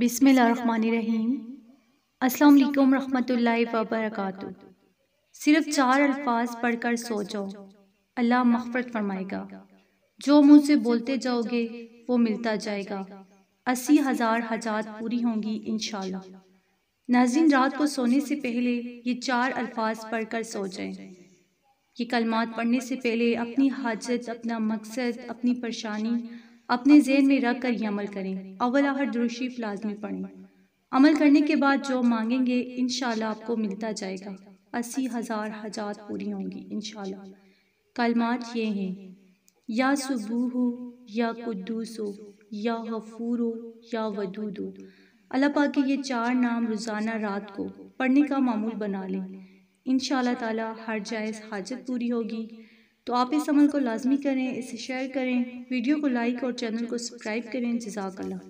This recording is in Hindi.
बिसमीम अस्सलाम रहमतुल्लाहि व बरकातु सिर्फ चार अल्फाज पढ़कर सो जाओ अल्लाह मफ़रत फरमाएगा जो मुँह से बोलते जाओगे वो मिलता जाएगा अस्सी हज़ार हजात पूरी होंगी इन नाजिन रात को सोने से पहले ये चार अल्फाज पढ़कर सो जाएं। ये कलमात पढ़ने से पहले अपनी हाजत अपना मकसद अपनी परेशानी अपने जेन में रख कर ही अमल करें अवल आहर दुरुशीफ लाजमी पढ़ें अमल करने के बाद जो मांगेंगे इन आपको मिलता जाएगा अस्सी हज़ार हजात पूरी होंगी इन कलमात ये हैं या सुबूह या कुद्दूस या गफूर या वदूद अल्लाह पाक के ये चार नाम रोज़ाना रात को पढ़ने का मामूल बना लें इन ताला हर जायज़ हाजत पूरी होगी तो आप इस अमल को लाजमी करें इसे शेयर करें वीडियो को लाइक और चैनल को सब्सक्राइब करें जजाकल्ला